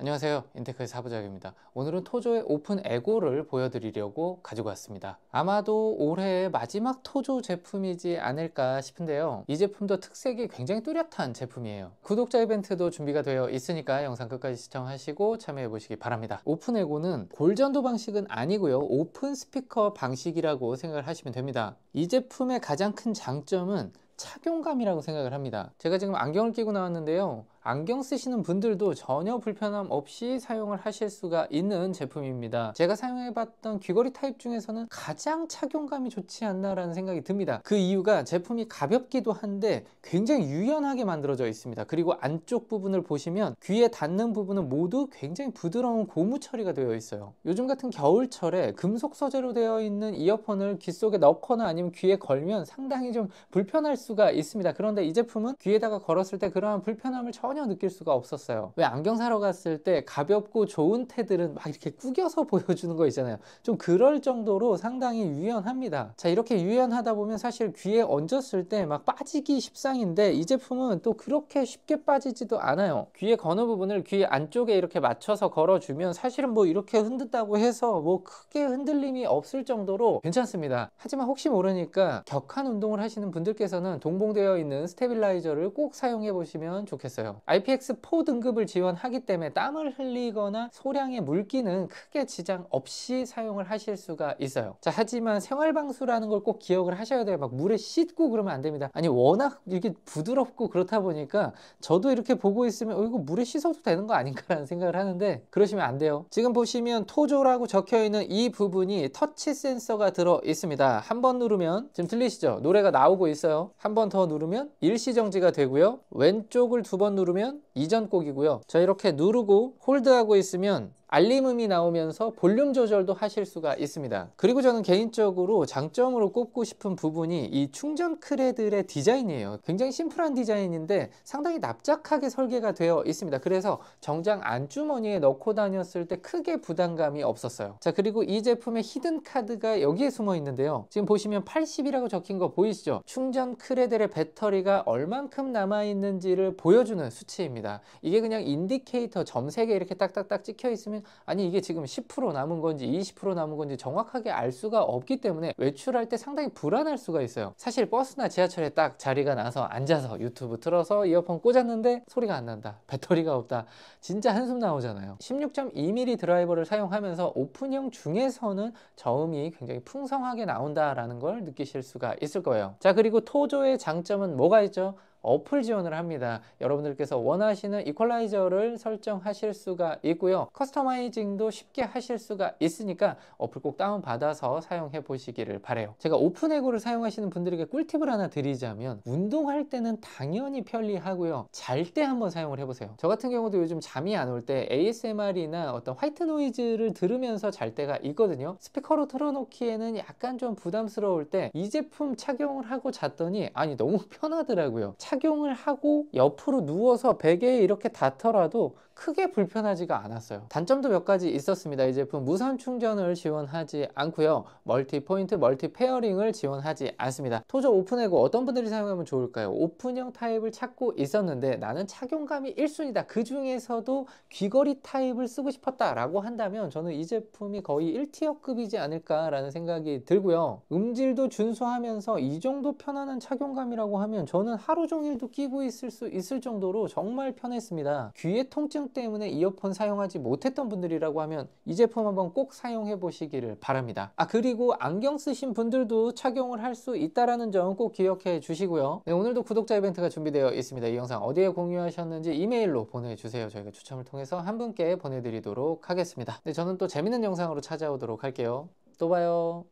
안녕하세요 인테크의 사부작입니다 오늘은 토조의 오픈 에고를 보여드리려고 가지고 왔습니다 아마도 올해 마지막 토조 제품이지 않을까 싶은데요 이 제품도 특색이 굉장히 뚜렷한 제품이에요 구독자 이벤트도 준비가 되어 있으니까 영상 끝까지 시청하시고 참여해 보시기 바랍니다 오픈 에고는 골전도 방식은 아니고요 오픈 스피커 방식이라고 생각을 하시면 됩니다 이 제품의 가장 큰 장점은 착용감이라고 생각을 합니다 제가 지금 안경을 끼고 나왔는데요 안경 쓰시는 분들도 전혀 불편함 없이 사용을 하실 수가 있는 제품입니다 제가 사용해봤던 귀걸이 타입 중에서는 가장 착용감이 좋지 않나 라는 생각이 듭니다 그 이유가 제품이 가볍기도 한데 굉장히 유연하게 만들어져 있습니다 그리고 안쪽 부분을 보시면 귀에 닿는 부분은 모두 굉장히 부드러운 고무 처리가 되어 있어요 요즘 같은 겨울철에 금속 소재로 되어 있는 이어폰을 귀 속에 넣거나 아니면 귀에 걸면 상당히 좀 불편할 수가 있습니다 그런데 이 제품은 귀에다가 걸었을 때 그러한 불편함을 전혀 전혀 느낄 수가 없었어요. 왜 안경 사러 갔을 때 가볍고 좋은 테들은 막 이렇게 구겨서 보여주는 거 있잖아요. 좀 그럴 정도로 상당히 유연합니다. 자 이렇게 유연하다 보면 사실 귀에 얹었을 때 막 빠지기 십상인데 이 제품은 또 그렇게 쉽게 빠지지도 않아요. 귀의건는 부분을 귀 안쪽에 이렇게 맞춰서 걸어주면 사실은 뭐 이렇게 흔든다고 해서 뭐 크게 흔들림이 없을 정도로 괜찮습니다. 하지만 혹시 모르니까 격한 운동을 하시는 분들께서는 동봉되어 있는 스테빌라이저를 꼭 사용해 보시면 좋겠어요. IPX4 등급을 지원하기 때문에 땀을 흘리거나 소량의 물기는 크게 지장 없이 사용을 하실 수가 있어요 자 하지만 생활방수라는 걸 꼭 기억을 하셔야 돼요 막 물에 씻고 그러면 안 됩니다 아니 워낙 이게 렇 부드럽고 그렇다 보니까 저도 이렇게 보고 있으면 어 이거 물에 씻어도 되는 거 아닌가라는 생각을 하는데 그러시면 안 돼요 지금 보시면 토조라고 적혀있는 이 부분이 터치 센서가 들어 있습니다 한 번 누르면 지금 틀리시죠 노래가 나오고 있어요 한 번 더 누르면 일시정지가 되고요 왼쪽을 두 번 누르면 누르면 이전 곡이고요 자 이렇게 누르고 홀드하고 있으면 알림음이 나오면서 볼륨 조절도 하실 수가 있습니다. 그리고 저는 개인적으로 장점으로 꼽고 싶은 부분이 이 충전 크레들의 디자인이에요. 굉장히 심플한 디자인인데 상당히 납작하게 설계가 되어 있습니다. 그래서 정장 안주머니에 넣고 다녔을 때 크게 부담감이 없었어요. 자 그리고 이 제품의 히든 카드가 여기에 숨어 있는데요. 지금 보시면 80이라고 적힌 거 보이시죠? 충전 크레들의 배터리가 얼만큼 남아있는지를 보여주는 수치입니다. 이게 그냥 인디케이터 점 3개 이렇게 딱딱딱 찍혀 있으면 그면 아니 이게 지금 10% 남은 건지 20% 남은 건지 정확하게 알 수가 없기 때문에 외출할 때 상당히 불안할 수가 있어요 사실 버스나 지하철에 딱 자리가 나서 앉아서 유튜브 틀어서 이어폰 꽂았는데 소리가 안 난다 배터리가 없다 진짜 한숨 나오잖아요 16.2mm 드라이버를 사용하면서 오픈형 중에서는 저음이 굉장히 풍성하게 나온다라는 걸 느끼실 수가 있을 거예요 자 그리고 토조의 장점은 뭐가 있죠? 어플 지원을 합니다. 여러분들께서 원하시는 이퀄라이저를 설정하실 수가 있고요. 커스터마이징도 쉽게 하실 수가 있으니까 어플 꼭 다운받아서 사용해 보시기를 바래요. 제가 오픈에고를 사용하시는 분들에게 꿀팁을 하나 드리자면 운동할 때는 당연히 편리하고요. 잘 때 한번 사용을 해보세요. 저 같은 경우도 요즘 잠이 안 올 때 ASMR이나 어떤 화이트 노이즈를 들으면서 잘 때가 있거든요. 스피커로 틀어놓기에는 약간 좀 부담스러울 때 이 제품 착용을 하고 잤더니 아니 너무 편하더라고요. 착 착용을 하고 옆으로 누워서 베개에 이렇게 닿더라도 크게 불편하지가 않았어요 단점도 몇 가지 있었습니다 이 제품 무선 충전을 지원하지 않고요 멀티 포인트 멀티 페어링을 지원하지 않습니다 토저 오픈해고 어떤 분들이 사용하면 좋을까요 오픈형 타입을 찾고 있었는데 나는 착용감이 1순위다 그 중에서도 귀걸이 타입을 쓰고 싶었다 라고 한다면 저는 이 제품이 거의 1티어급이지 않을까 라는 생각이 들고요 음질도 준수하면서 이 정도 편안한 착용감이라고 하면 저는 하루 종일 종일도 끼고 있을 수 있을 정도로 정말 편했습니다. 귀의 통증 때문에 이어폰 사용하지 못했던 분들이라고 하면 이 제품 한번 꼭 사용해 보시기를 바랍니다. 아 그리고 안경 쓰신 분들도 착용을 할 수 있다라는 점 꼭 기억해 주시고요. 네, 오늘도 구독자 이벤트가 준비되어 있습니다. 이 영상 어디에 공유하셨는지 이메일로 보내주세요. 저희가 추첨을 통해서 한 분께 보내드리도록 하겠습니다. 네, 저는 또 재밌는 영상으로 찾아오도록 할게요. 또 봐요.